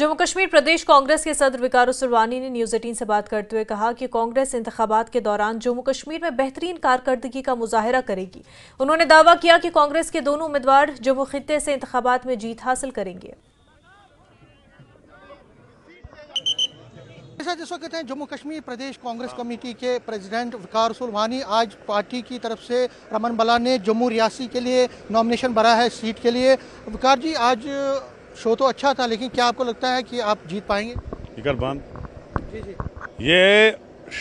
जम्मू कश्मीर प्रदेश कांग्रेस के सदर विकार सुरवानी ने न्यूज एटीन से बात करते हुए कहा कि कांग्रेस इंतबात के दौरान जम्मू कश्मीर में बेहतरीन कारकर्दगी का मुजाहरा करेगी उन्होंने दावा किया कि कांग्रेस के दोनों उम्मीदवार जम्मू खत्े से इंतबात में जीत हासिल करेंगे जिसको कहते हैं जम्मू कश्मीर प्रदेश कांग्रेस कमेटी के प्रेसिडेंट विकार सुलवानी आज पार्टी की तरफ से रमन बला ने जम्मू रियासी के लिए नॉमिनेशन भरा है सीट के लिए विकार जी आज शो तो अच्छा था लेकिन क्या आपको लगता है कि आप जीत पाएंगे जी जी ये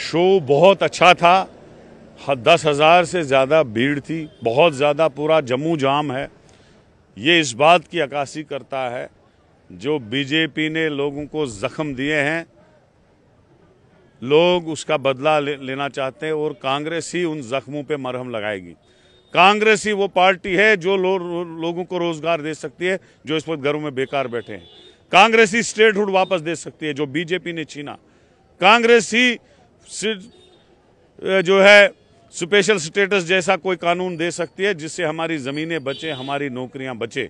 शो बहुत अच्छा था हाँ, दस हज़ार से ज़्यादा भीड़ थी बहुत ज़्यादा पूरा जम्मू जाम है ये इस बात की अक्सी करता है जो बीजेपी ने लोगों को ज़ख्म दिए हैं लोग उसका बदला ले, लेना चाहते हैं और कांग्रेस ही उन ज़ख्मों पे मरहम लगाएगी कांग्रेस ही वो पार्टी है जो लो, लो, लोगों को रोजगार दे सकती है जो इस वक्त घरों में बेकार बैठे हैं कांग्रेस ही स्टेटहुड वापस दे सकती है जो बीजेपी ने छीना कांग्रेस ही जो है स्पेशल स्टेटस जैसा कोई कानून दे सकती है जिससे हमारी ज़मीनें बचे हमारी नौकरियां बचे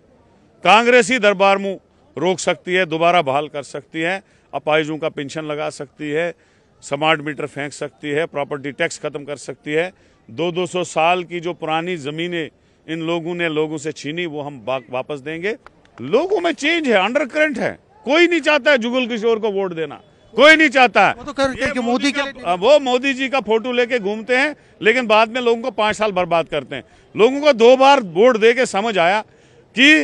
कांग्रेस ही दरबार मुँह रोक सकती है दोबारा बहाल कर सकती है अपाइजों का पेंशन लगा सकती है स्मार्ट मीटर फेंक सकती है प्रॉपर्टी टैक्स खत्म कर सकती है दो दो सौ साल की जो पुरानी ज़मीनें इन लोगों ने लोगों से छीनी वो हम वापस देंगे लोगों में चेंज है अंडर करंट है कोई नहीं चाहता है जुगल किशोर को वोट देना कोई नहीं चाहता है वो तो कर, मोदी वो मोदी जी का फोटो लेके घूमते हैं लेकिन बाद में लोगों को पाँच साल बर्बाद करते हैं लोगों को दो बार वोट दे के समझ आया कि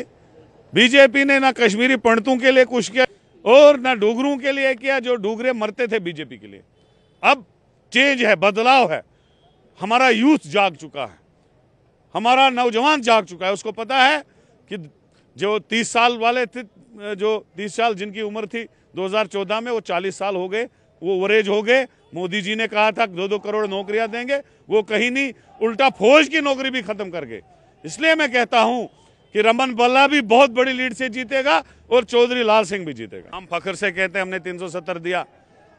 बीजेपी ने ना कश्मीरी पंडितों के लिए कुछ किया और ना डूगरों के लिए किया जो डूगरे मरते थे बीजेपी के लिए अब चेंज है बदलाव है हमारा यूथ जाग चुका है हमारा नौजवान जाग चुका है उसको पता है कि जो तीस साल वाले थे जो तीस साल जिनकी उम्र थी 2014 में वो 40 साल हो गए वो ओवरेज हो गए मोदी जी ने कहा था दो दो करोड़ नौकरियां देंगे वो कहीं नहीं उल्टा फौज की नौकरी भी खत्म कर गए इसलिए मैं कहता हूं कि रमन बल्ला भी बहुत बड़ी लीड से जीतेगा और चौधरी लाल सिंह भी जीतेगा हम फखर से कहते हैं हमने 370 दिया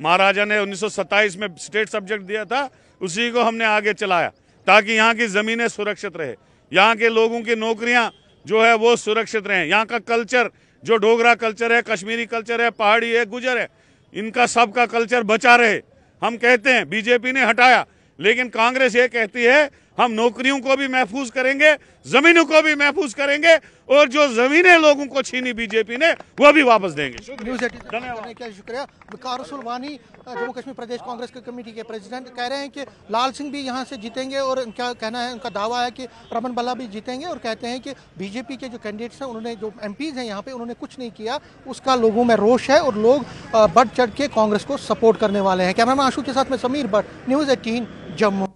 महाराजा ने उन्नीस में स्टेट सब्जेक्ट दिया था उसी को हमने आगे चलाया ताकि यहाँ की ज़मीनें सुरक्षित रहे यहाँ के लोगों की नौकरियाँ जो है वो सुरक्षित रहें यहाँ का कल्चर जो डोगरा कल्चर है कश्मीरी कल्चर है पहाड़ी है गुजर है इनका सबका कल्चर बचा रहे हम कहते हैं बीजेपी ने हटाया लेकिन कांग्रेस ये कहती है हम नौकरियों को भी महफूज करेंगे जमीनों को भी महफूज करेंगे और जो जमीनें लोगों को छीनी बीजेपी ने वो भी वापस देंगे शुक्रिया जम्मू कश्मीर प्रदेश कांग्रेस के कमेटी के प्रेसिडेंट कह रहे हैं कि लाल सिंह भी यहाँ से जीतेंगे और उनका कहना है उनका दावा है कि रमन बल्ला भी जीतेंगे और कहते हैं कि बीजेपी के जो कैंडिडेट्स हैं उन्होंने जो एम हैं यहाँ पे उन्होंने कुछ नहीं किया उसका लोगों में रोष है और लोग बढ़ चढ़ के कांग्रेस को सपोर्ट करने वाले हैं कैमरा आशू के साथ में समीर भट्ट न्यूज़ एटीन जम्मू